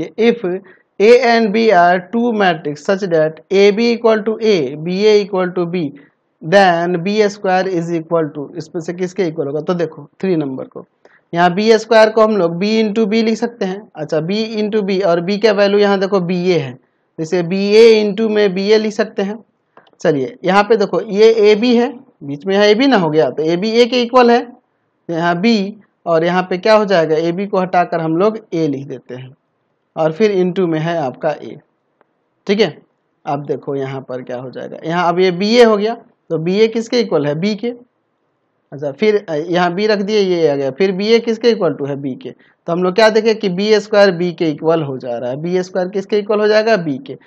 कि if A and B are two matrix such that A B equal to A B A equal to B then B square is equal to इसमें से किसके equal होगा तो देखो three number को यहाँ B square को हम लोग बी इंटू बी लिख सकते हैं अच्छा बी इंटू बी और बी का वैल्यू यहाँ देखो बी ए है जैसे बी ए इंटू में बी ए लिख सकते हैं चलिए यहाँ पे देखो ये ए बी है बीच में यहाँ ए बी ना हो गया तो ए बी ए के इक्वल है यहाँ बी और यहाँ पे क्या हो जाएगा ए बी को हटाकर हम लोग ए लिख देते हैं और फिर इनटू में है आपका ए ठीक है अब देखो यहाँ पर क्या हो जाएगा यहाँ अब ये बी ए हो गया तो बी ए किसके इक्वल है बी के अच्छा फिर यहाँ बी रख दिए ये आ गया फिर बी ए किसके इक्वल टू है बी के तो हम लोग क्या देखें कि बी ए स्क्वायर बी के इक्वल हो जा रहा है बी ए स्क्वायर किसके इक्वल हो जाएगा बी के